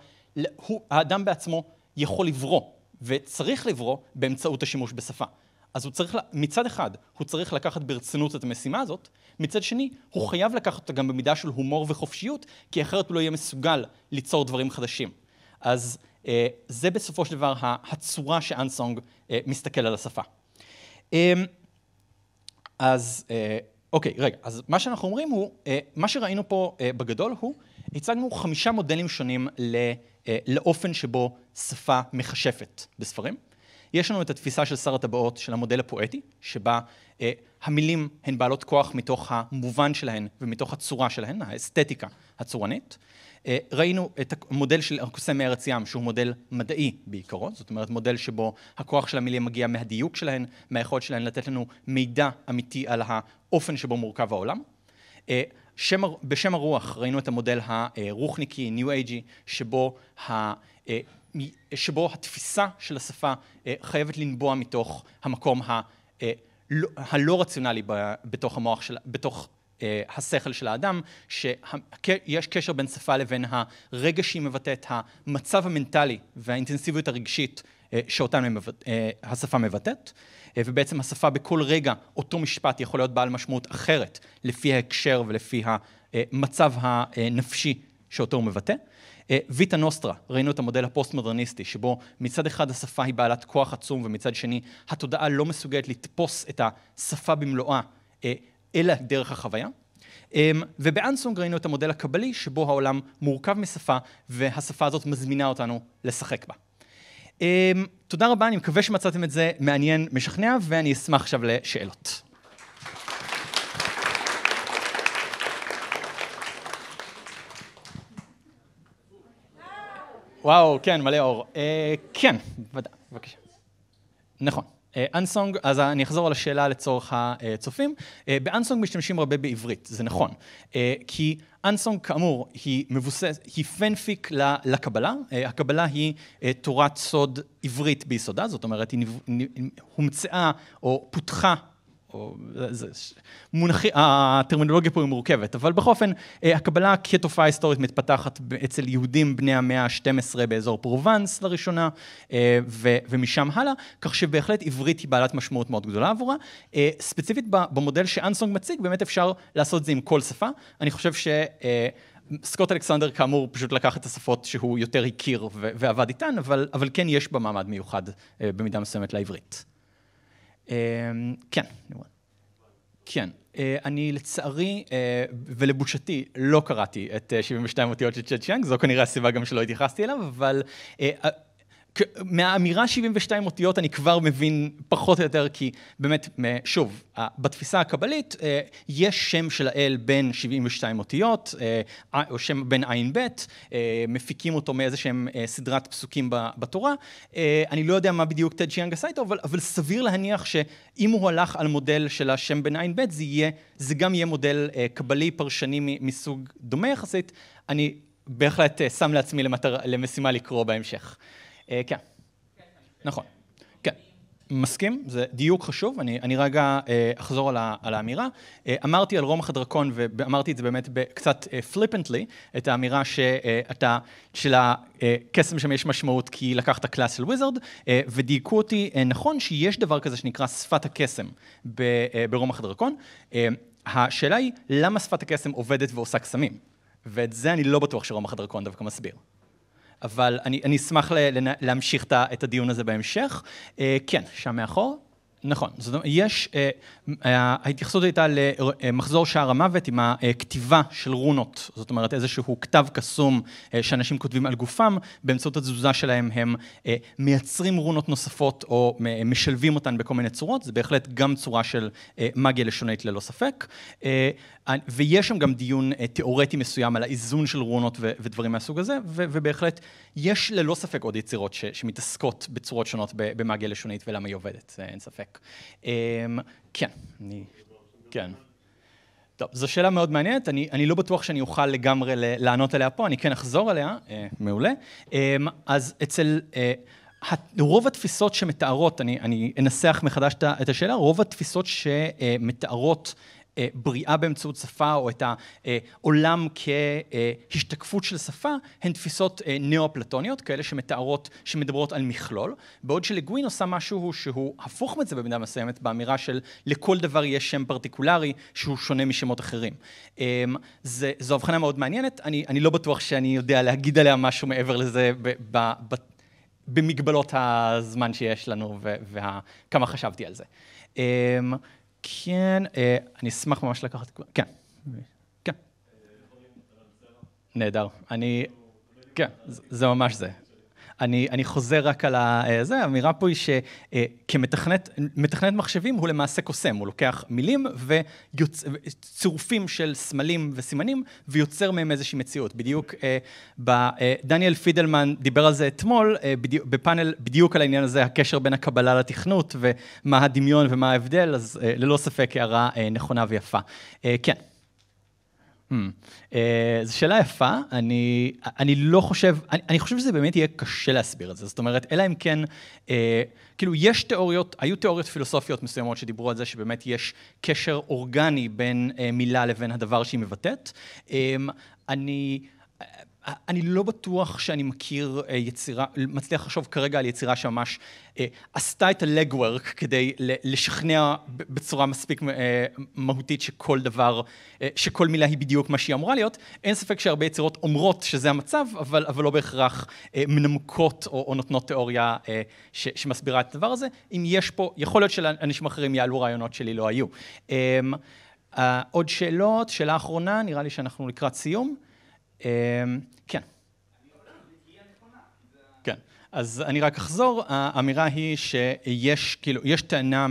הוא, האדם בעצמו יכול לברוא, וצריך לברוא באמצעות השימוש בשפה. אז הוא צריך, מצד אחד, הוא צריך לקחת ברצינות את המשימה הזאת, מצד שני, הוא חייב לקחת אותה גם במידה של הומור וחופשיות, כי אחרת הוא לא יהיה מסוגל ליצור דברים חדשים. אז אה, זה בסופו של דבר הצורה שאנסונג אה, מסתכל על השפה. אה, אז אה, אוקיי, רגע, אז מה שאנחנו אומרים הוא, אה, מה שראינו פה אה, בגדול הוא, הצגנו חמישה מודלים שונים ל, אה, לאופן שבו שפה מכשפת בספרים. יש לנו את התפיסה של שר הטבעות, של המודל הפואטי, שבה אה, המילים הן בעלות כוח מתוך המובן שלהן ומתוך הצורה שלהן, האסתטיקה הצורנית. אה, ראינו את המודל של הקוסם מארץ ים, שהוא מודל מדעי בעיקרו, זאת אומרת מודל שבו הכוח של המילים מגיע מהדיוק שלהן, מהיכולת שלהן לתת לנו מידע אמיתי על האופן שבו מורכב העולם. אה, שם, בשם הרוח ראינו את המודל הרוחניקי, ניו אייג'י, שבו ה... אה, שבו התפיסה של השפה אה, חייבת לנבוע מתוך המקום ה... אה, לא, הלא, רציונלי בתוך המוח של... בתוך אה, השכל של האדם, שיש קשר בין שפה לבין הרגע שהיא מבטאת, המצב המנטלי והאינטנסיביות הרגשית אה, השפה מבטאת, ובעצם השפה בכל רגע, אותו משפט יכול להיות בעל משמעות אחרת, לפי ההקשר ולפי המצב הנפשי שאותו הוא מבטא. אה, ויטה נוסטרה, ראינו את המודל הפוסט-מודרניסטי, שבו מצד אחד השפה היא בעלת כוח עצום, ומצד שני התודעה לא מסוגלת לתפוס את השפה במלואה, אה, אלא דרך החוויה. אה, ובאנסונג ראינו את המודל הקבלי, שבו העולם מורכב משפה, והשפה הזאת מזמינה אותנו לשחק בה. תודה רבה, אני מקווה שמצאתם את זה מעניין, משכנע, ואני אשמח עכשיו לשאלות. וואו, כן, מלא אור. אה, כן, ודאי. בבקשה. נכון. אנסונג, אה, אז אני אחזור על השאלה לצורך הצופים. אה, באנסונג משתמשים הרבה בעברית, זה נכון. אה, כי אנסונג כאמור היא מבוסס, היא פנפיק לקבלה, הקבלה היא תורת סוד עברית ביסודה, זאת אומרת היא הומצאה או פותחה או, זה, מונחי, הטרמינולוגיה פה היא מורכבת, אבל בכל אופן, אה, הקבלה כתופעה היסטורית מתפתחת אצל יהודים בני המאה ה-12 באזור פרובנס לראשונה, אה, ו, ומשם הלאה, כך שבהחלט עברית היא בעלת משמעות מאוד גדולה עבורה. אה, ספציפית במודל שאנסונג מציג, באמת אפשר לעשות זה עם כל שפה. אני חושב ש... סקוט אלכסנדר כאמור פשוט לקח את השפות שהוא יותר הכיר ועבד איתן, אבל, אבל כן יש בה מעמד מיוחד אה, במידה מסוימת לעברית. אמ, כן, כן. אה, אני לצערי אה, ולבושתי לא קראתי את 72 אה, אותיות של צ'אט צ'יאנג, זו כנראה הסיבה גם שלא התייחסתי אליו, אבל מהאמירה 72 אותיות אני כבר מבין פחות או יותר, כי באמת, שוב, בתפיסה הקבלית אה, יש שם של האל בין 72 אותיות, אה, או שם בין עין בית, אה, מפיקים אותו מאיזה שהם סדרת פסוקים בתורה. אני לא יודע מה בדיוק טד שיאנג עשה איתו, אבל, אבל סביר להניח שאם הוא הלך על מודל של השם בין עין בית, זה, יהיה, זה גם יהיה מודל קבלי פרשני מסוג דומה יחסית. אני בהחלט שם לעצמי למטר, למשימה לקרוא בהמשך. אה, כן. נכון. כן. מסכים, זה דיוק חשוב, אני, אני רגע אה, אחזור על, ה, על האמירה. אה, אמרתי על רומח הדרקון, ואמרתי את זה באמת קצת פליפנטלי, אה, את האמירה שאתה, אה, שלקסם שם יש משמעות כי לקחת קלאס של וויזרד, אה, ודייקו אותי אה, נכון שיש דבר כזה שנקרא שפת הקסם ב, אה, ברומח הדרקון. אה, השאלה היא, למה שפת הקסם עובדת ועושה קסמים? ואת זה אני לא בטוח שרומח הדרקון דווקא מסביר. אבל אני אני אשמח ל, להמשיך את הדיון הזה בהמשך. אה, כן, שם מאחור. נכון, זאת אומרת, יש, אה, אה, ההתייחסות הייתה למחזור שער המוות עם הכתיבה של רונות, זאת אומרת איזשהו כתב קסום אה, שאנשים כותבים על גופם, באמצעות התזוזה שלהם הם מייצרים רונות נוספות או משלבים אותן בכל מיני צורות, זה בהחלט גם צורה של מגיה לשונית ללא ספק, ויש שם גם דיון תיאורטי מסוים על האיזון של רונות ודברים מהסוג הזה, ובהחלט יש ללא ספק עוד יצירות שמתעסקות בצורות שונות במאגיה לשונית ולמה היא עובדת, אין ספק. ספק. אמ, כן, אני... כן. טוב, זו שאלה מאוד מעניינת, אני, אני לא בטוח שאני אוכל לגמרי לענות עליה פה, אני כן אחזור עליה, אה, מעולה. אמ, אז אצל אה, רוב התפיסות שמתארות, אני, אני אנסח מחדש את השאלה, רוב התפיסות שמתארות הבריאה אה, באמצעות שפה או את העולם כהשתקפות של שפה, הן תפיסות אה, נאו-אפלטוניות, כאלה שמתארות, שמדברות על מכלול, בעוד שלגווין עושה משהו שהוא הפוך מזה במידה מסוימת, באמירה של לכל דבר יש שם פרטיקולרי שהוא שונה משמות אחרים. אמ, זה, זו הבחנה מאוד מעניינת, אני, אני לא בטוח שאני יודע להגיד עליה משהו מעבר לזה ב, ב, ב, במגבלות הזמן שיש לנו וכמה חשבתי על זה. אמ, כן, אה, אני אשמח ממש לקחת... כן. כן. אה, נהדר. אני... כן, זה ממש זה. אני, אני חוזר רק על אה, זה, האמירה פה היא שכמתכנת מחשבים הוא למעשה קוסם, הוא לוקח מילים וצירופים של סמלים וסימנים ויוצר מהם איזושהי מציאות. בדיוק, אה, אה, דניאל פידלמן דיבר על זה אתמול, בפאנל בדיוק על העניין הזה, הקשר בין הקבלה לתכנות ומה הדמיון ומה ההבדל, אז ללא ספק הערה נכונה ויפה. כן. Hmm. Uh, זו שאלה יפה, אני, אני לא חושב, אני, אני חושב שזה באמת יהיה קשה להסביר את זה, זאת אומרת, אלא אם כן, uh, כאילו יש תיאוריות, היו תיאוריות פילוסופיות מסוימות שדיברו על זה שבאמת יש קשר אורגני בין uh, מילה לבין הדבר שהיא מבטאת. Um, אני... אני לא בטוח שאני מכיר אה, יצירה, מצליח לחשוב כרגע על יצירה שממש אה, עשתה את ה-legwork כדי לשכנע בצורה מספיק אה, מהותית שכל דבר, שכל מילה היא בדיוק מה שהיא אמורה להיות. אין ספק שהרבה יצירות אומרות שזה המצב, אבל, אבל לא בהכרח מנמקות או, או נותנות תיאוריה ש, שמסבירה את הדבר הזה. אם יש פה, יכול להיות שלאנשים אחרים יעלו רעיונות שלי לא היו. אמ, עוד שאלות? שאלה אחרונה, נראה לי שאנחנו לקראת סיום. אה, כן. אז אני רק אחזור, האמירה היא שיש כאילו, יש טענה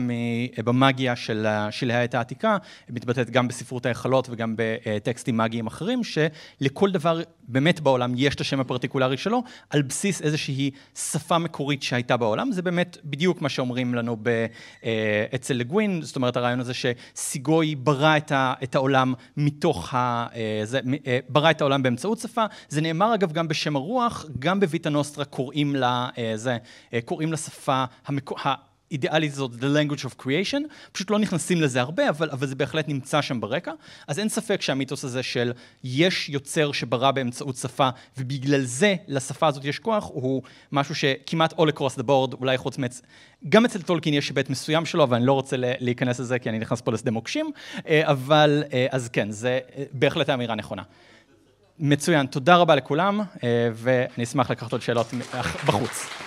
במאגיה של, של העת העתיקה, מתבטאת גם בספרות ההיכלות וגם בטקסטים מאגיים אחרים, שלכל דבר באמת בעולם יש את השם הפרטיקולרי שלו, על בסיס איזושהי שפה מקורית שהייתה בעולם, זה באמת בדיוק מה שאומרים לנו ב, אה, אצל לגווין, זאת אומרת הרעיון הזה שסיגוי ברא את, ה, את העולם מתוך ה... אה, זה, אה, ברא את העולם באמצעות שפה, זה נאמר אגב גם בשם הרוח, גם בויטה נוסטרה קוראים ל... הזה, אה, אה, קוראים לשפה המקו... אידיאלית הזאת, The Language of Creation, פשוט לא נכנסים לזה הרבה, אבל, אבל זה בהחלט נמצא שם ברקע. אז אין ספק שהמיתוס הזה של יש יוצר שברא באמצעות שפה, ובגלל זה לשפה הזאת יש כוח, הוא משהו שכמעט all across the board, אולי חוץ מאצ... גם אצל טולקין יש היבט מסוים שלו, אבל אני לא רוצה להיכנס לזה כי אני נכנס פה לשדה מוקשים, אה, אבל אז כן, זה בהחלט האמירה נכונה. מצוין, תודה רבה לכולם, אה, ואני אשמח לקחת עוד שאלות בחוץ.